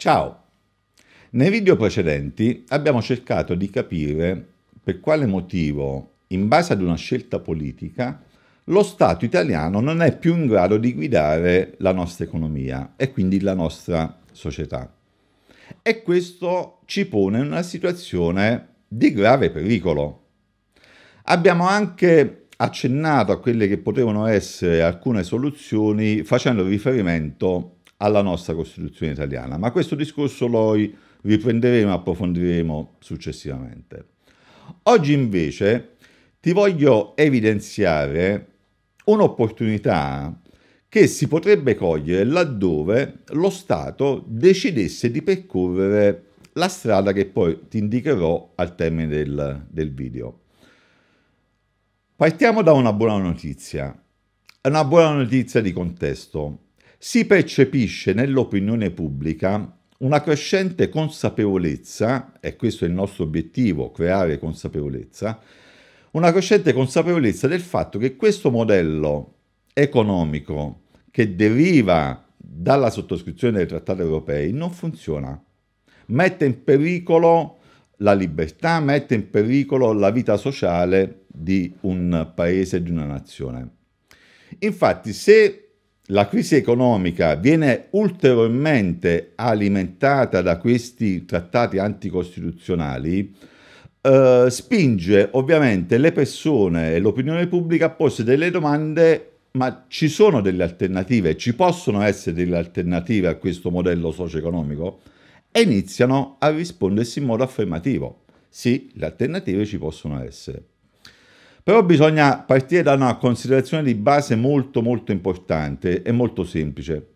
Ciao! Nei video precedenti abbiamo cercato di capire per quale motivo, in base ad una scelta politica, lo Stato italiano non è più in grado di guidare la nostra economia e quindi la nostra società. E questo ci pone in una situazione di grave pericolo. Abbiamo anche accennato a quelle che potevano essere alcune soluzioni facendo riferimento alla nostra Costituzione italiana, ma questo discorso lo riprenderemo e approfondiremo successivamente. Oggi invece ti voglio evidenziare un'opportunità che si potrebbe cogliere laddove lo Stato decidesse di percorrere la strada che poi ti indicherò al termine del, del video. Partiamo da una buona notizia, una buona notizia di contesto si percepisce nell'opinione pubblica una crescente consapevolezza, e questo è il nostro obiettivo, creare consapevolezza, una crescente consapevolezza del fatto che questo modello economico che deriva dalla sottoscrizione dei trattati europei non funziona, mette in pericolo la libertà, mette in pericolo la vita sociale di un paese, di una nazione. Infatti, se la crisi economica viene ulteriormente alimentata da questi trattati anticostituzionali, eh, spinge ovviamente le persone e l'opinione pubblica a porsi delle domande, ma ci sono delle alternative, ci possono essere delle alternative a questo modello socio-economico? E iniziano a rispondersi in modo affermativo. Sì, le alternative ci possono essere. Però bisogna partire da una considerazione di base molto molto importante e molto semplice.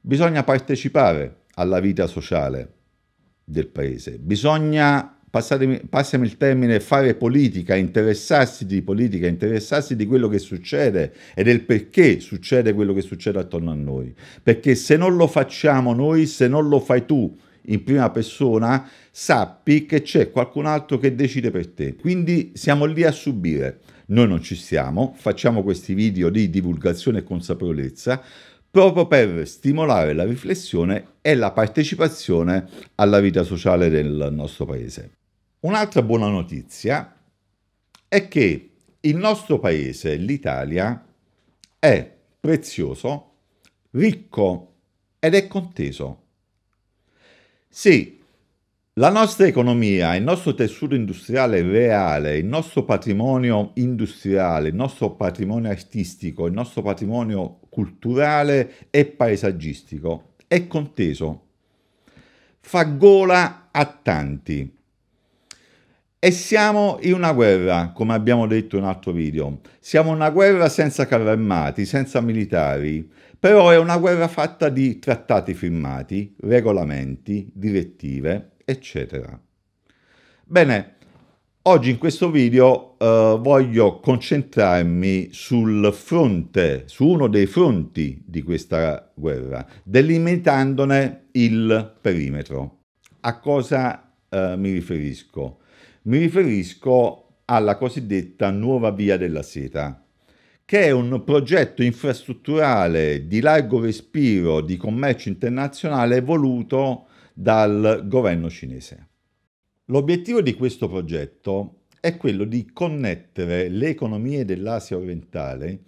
Bisogna partecipare alla vita sociale del paese, bisogna, passatemi, passami il termine, fare politica, interessarsi di politica, interessarsi di quello che succede e del perché succede quello che succede attorno a noi. Perché se non lo facciamo noi, se non lo fai tu in prima persona, sappi che c'è qualcun altro che decide per te. Quindi siamo lì a subire. Noi non ci siamo, facciamo questi video di divulgazione e consapevolezza proprio per stimolare la riflessione e la partecipazione alla vita sociale del nostro paese. Un'altra buona notizia è che il nostro paese, l'Italia, è prezioso, ricco ed è conteso. Sì, la nostra economia, il nostro tessuto industriale reale, il nostro patrimonio industriale, il nostro patrimonio artistico, il nostro patrimonio culturale e paesaggistico è conteso, fa gola a tanti. E siamo in una guerra, come abbiamo detto in un altro video. Siamo in una guerra senza carri armati, senza militari, però è una guerra fatta di trattati firmati, regolamenti, direttive eccetera. Bene, oggi in questo video eh, voglio concentrarmi sul fronte, su uno dei fronti di questa guerra, delimitandone il perimetro. A cosa eh, mi riferisco? Mi riferisco alla cosiddetta nuova via della seta, che è un progetto infrastrutturale di largo respiro di commercio internazionale voluto dal governo cinese. L'obiettivo di questo progetto è quello di connettere le economie dell'Asia orientale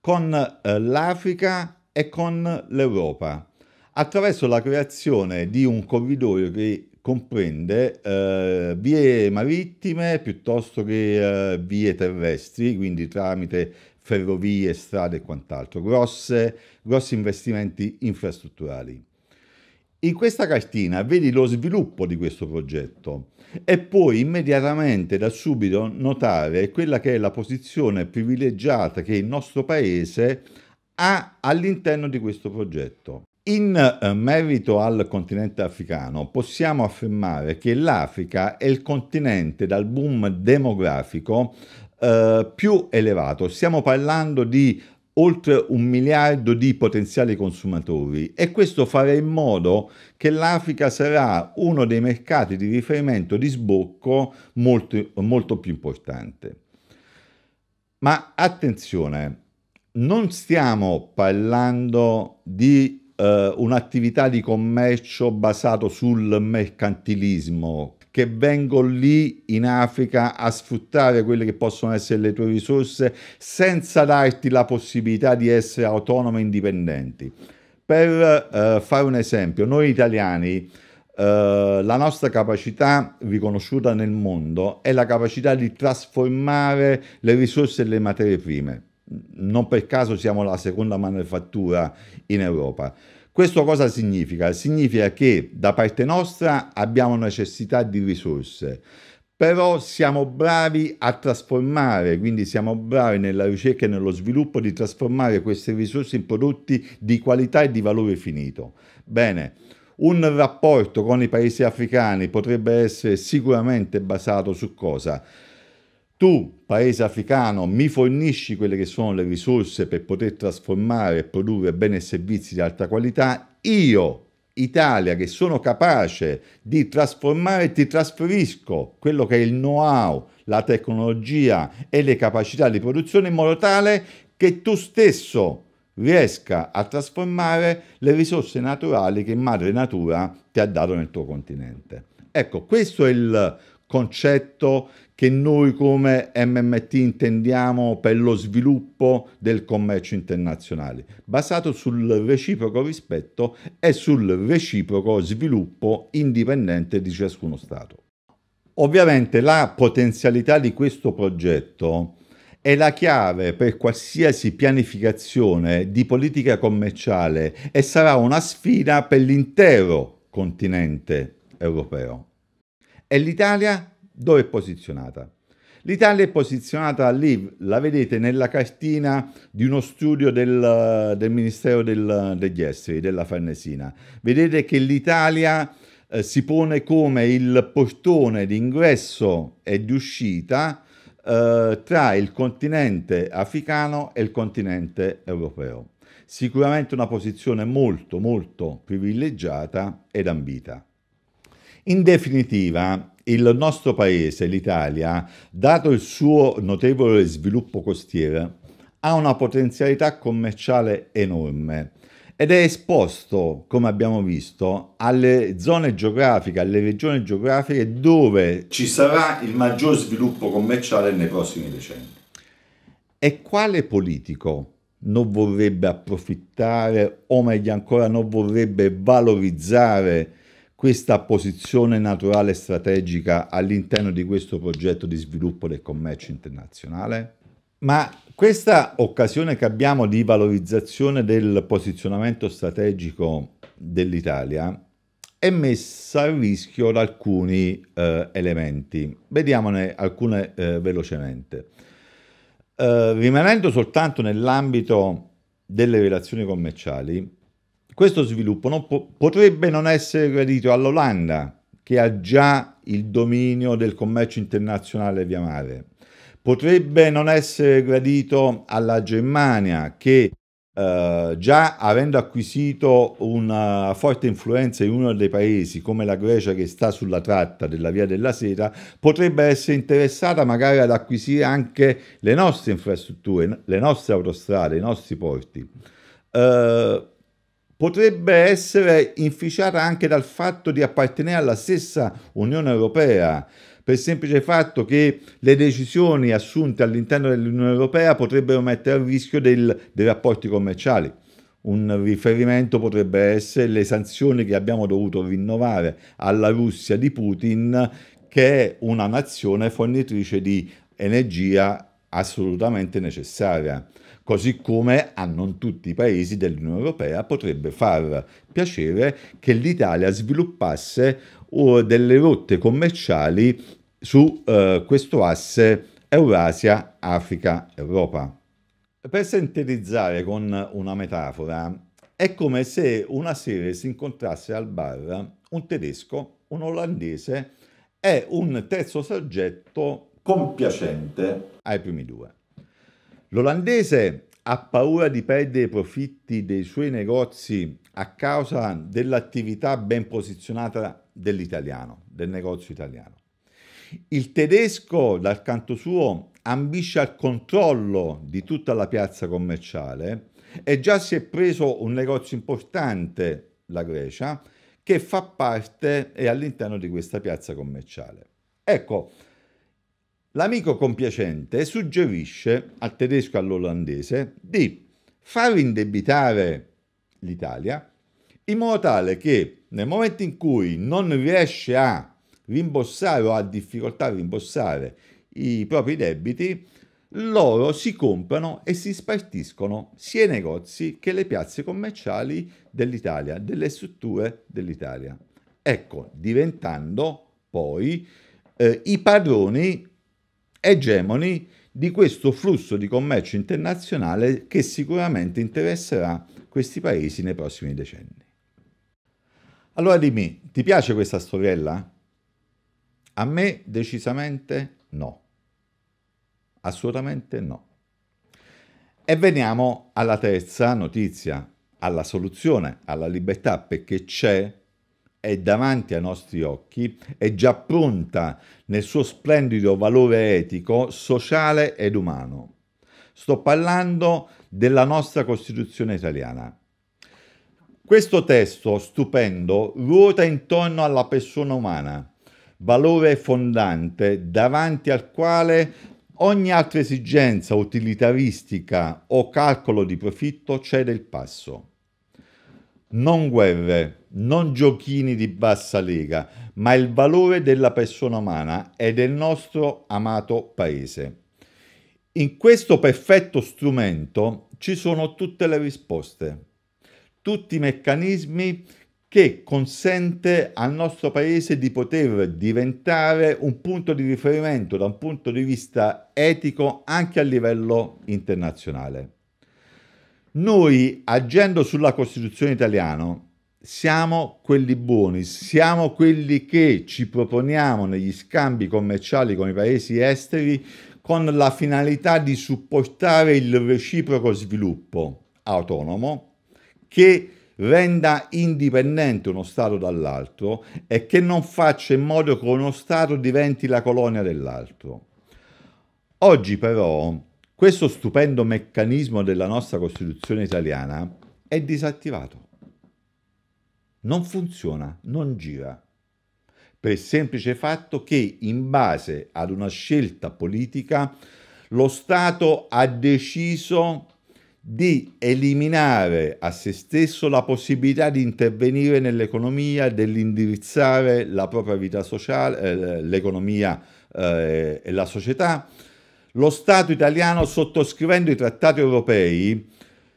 con eh, l'Africa e con l'Europa attraverso la creazione di un corridoio che comprende eh, vie marittime piuttosto che eh, vie terrestri, quindi tramite ferrovie, strade e quant'altro, grossi investimenti infrastrutturali. In questa cartina vedi lo sviluppo di questo progetto e puoi immediatamente da subito notare quella che è la posizione privilegiata che il nostro paese ha all'interno di questo progetto. In eh, merito al continente africano possiamo affermare che l'Africa è il continente dal boom demografico eh, più elevato. Stiamo parlando di oltre un miliardo di potenziali consumatori e questo farà in modo che l'Africa sarà uno dei mercati di riferimento di sbocco molto, molto più importante. Ma attenzione, non stiamo parlando di eh, un'attività di commercio basato sul mercantilismo, che vengo lì in Africa a sfruttare quelle che possono essere le tue risorse senza darti la possibilità di essere autonomo e indipendenti. Per eh, fare un esempio, noi italiani Uh, la nostra capacità riconosciuta nel mondo è la capacità di trasformare le risorse e le materie prime. Non per caso siamo la seconda manifattura in Europa. Questo cosa significa? Significa che da parte nostra abbiamo necessità di risorse, però siamo bravi a trasformare, quindi siamo bravi nella ricerca e nello sviluppo di trasformare queste risorse in prodotti di qualità e di valore finito. Bene, un rapporto con i paesi africani potrebbe essere sicuramente basato su cosa? tu, paese africano, mi fornisci quelle che sono le risorse per poter trasformare e produrre bene e servizi di alta qualità, io, Italia, che sono capace di trasformare, ti trasferisco quello che è il know-how, la tecnologia e le capacità di produzione in modo tale che tu stesso riesca a trasformare le risorse naturali che madre natura ti ha dato nel tuo continente. Ecco, questo è il concetto che noi come MMT intendiamo per lo sviluppo del commercio internazionale, basato sul reciproco rispetto e sul reciproco sviluppo indipendente di ciascuno Stato. Ovviamente la potenzialità di questo progetto è la chiave per qualsiasi pianificazione di politica commerciale e sarà una sfida per l'intero continente europeo. E l'Italia dove è posizionata? L'Italia è posizionata lì, la vedete nella cartina di uno studio del, del Ministero del, degli Esteri, della Farnesina. Vedete che l'Italia eh, si pone come il portone di ingresso e di uscita eh, tra il continente africano e il continente europeo. Sicuramente una posizione molto molto privilegiata ed ambita. In definitiva, il nostro paese, l'Italia, dato il suo notevole sviluppo costiero, ha una potenzialità commerciale enorme ed è esposto, come abbiamo visto, alle zone geografiche, alle regioni geografiche dove ci sarà il maggior sviluppo commerciale nei prossimi decenni. E quale politico non vorrebbe approfittare o meglio ancora non vorrebbe valorizzare questa posizione naturale strategica all'interno di questo progetto di sviluppo del commercio internazionale? Ma questa occasione che abbiamo di valorizzazione del posizionamento strategico dell'Italia è messa a rischio da alcuni eh, elementi. Vediamone alcune eh, velocemente. Eh, rimanendo soltanto nell'ambito delle relazioni commerciali, questo sviluppo non po- potrebbe non essere gradito all'Olanda, che ha già il dominio del commercio internazionale via mare. Potrebbe non essere gradito alla Germania, che Uh, già avendo acquisito una forte influenza in uno dei paesi come la Grecia che sta sulla tratta della via della seta, potrebbe essere interessata magari ad acquisire anche le nostre infrastrutture, le nostre autostrade, i nostri porti. Uh, potrebbe essere inficiata anche dal fatto di appartenere alla stessa Unione Europea, per il semplice fatto che le decisioni assunte all'interno dell'Unione Europea potrebbero mettere a rischio del, dei rapporti commerciali. Un riferimento potrebbe essere le sanzioni che abbiamo dovuto rinnovare alla Russia di Putin, che è una nazione fornitrice di energia assolutamente necessaria così come a non tutti i paesi dell'Unione Europea potrebbe far piacere che l'Italia sviluppasse uh, delle rotte commerciali su eh, questo asse Eurasia-Africa-Europa. Per sintetizzare con una metafora, è come se una sera si incontrasse al bar un tedesco, un olandese e un terzo soggetto compiacente ai primi due. L'olandese ha paura di perdere i profitti dei suoi negozi a causa dell'attività ben posizionata dell'italiano, del negozio italiano. Il tedesco, dal canto suo, ambisce al controllo di tutta la piazza commerciale e già si è preso un negozio importante, la Grecia, che fa parte e all'interno di questa piazza commerciale. Ecco, L'amico compiacente suggerisce al tedesco e all'olandese di far indebitare l'Italia in modo tale che nel momento in cui non riesce a rimborsare o ha difficoltà a rimborsare i propri debiti, loro si comprano e si spartiscono sia i negozi che le piazze commerciali dell'Italia, delle strutture dell'Italia. Ecco, diventando poi eh, i padroni egemoni di questo flusso di commercio internazionale che sicuramente interesserà questi paesi nei prossimi decenni. Allora dimmi, ti piace questa storiella? A me decisamente no. Assolutamente no. E veniamo alla terza notizia, alla soluzione, alla libertà, perché c'è è davanti ai nostri occhi, è già pronta nel suo splendido valore etico, sociale ed umano. Sto parlando della nostra Costituzione italiana. Questo testo stupendo ruota intorno alla persona umana, valore fondante davanti al quale ogni altra esigenza utilitaristica o calcolo di profitto cede il passo non guerre, non giochini di bassa lega, ma il valore della persona umana e del nostro amato paese. In questo perfetto strumento ci sono tutte le risposte, tutti i meccanismi che consente al nostro paese di poter diventare un punto di riferimento da un punto di vista etico anche a livello internazionale. Noi, agendo sulla Costituzione italiana, siamo quelli buoni, siamo quelli che ci proponiamo negli scambi commerciali con i paesi esteri con la finalità di supportare il reciproco sviluppo autonomo che renda indipendente uno Stato dall'altro e che non faccia in modo che uno Stato diventi la colonia dell'altro. Oggi però questo stupendo meccanismo della nostra Costituzione italiana è disattivato. Non funziona, non gira, per il semplice fatto che in base ad una scelta politica lo Stato ha deciso di eliminare a se stesso la possibilità di intervenire nell'economia, dell'indirizzare la propria vita sociale, eh, l'economia eh, e la società, lo Stato italiano, sottoscrivendo i trattati europei,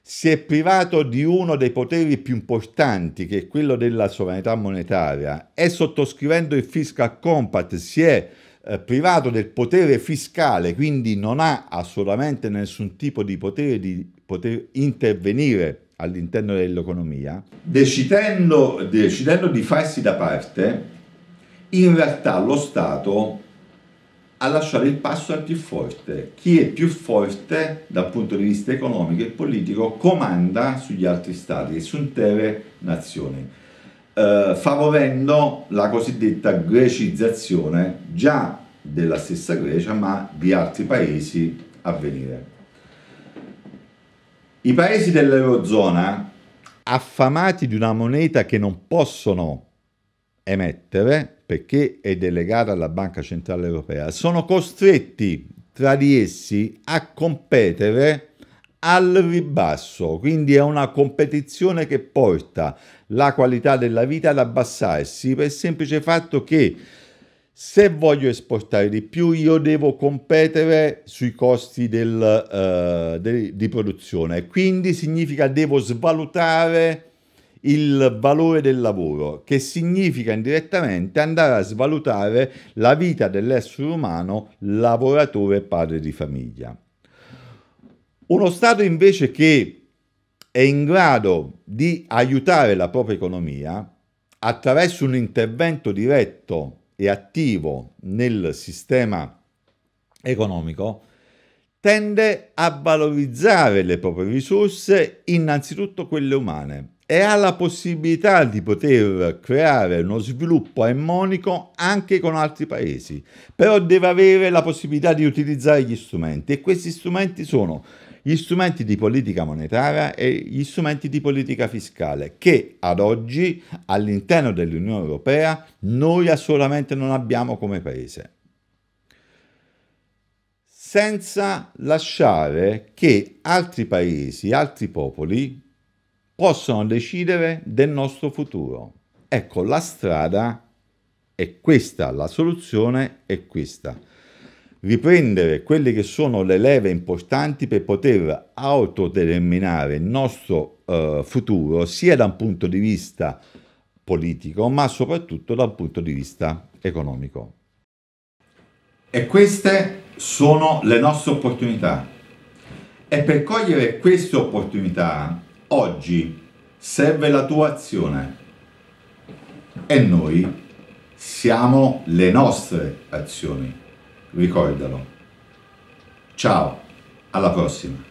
si è privato di uno dei poteri più importanti, che è quello della sovranità monetaria, e sottoscrivendo il fiscal compact si è eh, privato del potere fiscale, quindi non ha assolutamente nessun tipo di potere di poter intervenire all'interno dell'economia, decidendo, decidendo di farsi da parte, in realtà lo Stato a lasciare il passo al più forte. Chi è più forte dal punto di vista economico e politico comanda sugli altri stati e su intere nazioni, eh, favorendo la cosiddetta grecizzazione già della stessa Grecia ma di altri paesi a venire. I paesi dell'Eurozona, affamati di una moneta che non possono emettere perché è delegata alla Banca Centrale Europea, sono costretti tra di essi a competere al ribasso, quindi è una competizione che porta la qualità della vita ad abbassarsi per il semplice fatto che se voglio esportare di più io devo competere sui costi del, uh, eh, de, di produzione, quindi significa devo svalutare il valore del lavoro, che significa indirettamente andare a svalutare la vita dell'essere umano lavoratore e padre di famiglia. Uno Stato invece che è in grado di aiutare la propria economia attraverso un intervento diretto e attivo nel sistema economico, tende a valorizzare le proprie risorse, innanzitutto quelle umane, e ha la possibilità di poter creare uno sviluppo armonico anche con altri paesi, però deve avere la possibilità di utilizzare gli strumenti e questi strumenti sono gli strumenti di politica monetaria e gli strumenti di politica fiscale che ad oggi all'interno dell'Unione Europea noi assolutamente non abbiamo come paese senza lasciare che altri paesi, altri popoli possono decidere del nostro futuro. Ecco, la strada è questa, la soluzione è questa. Riprendere quelle che sono le leve importanti per poter autodeterminare il nostro eh, futuro sia da un punto di vista politico ma soprattutto da un punto di vista economico. E queste sono le nostre opportunità. E per cogliere queste opportunità Oggi serve la tua azione e noi siamo le nostre azioni. Ricordalo. Ciao, alla prossima.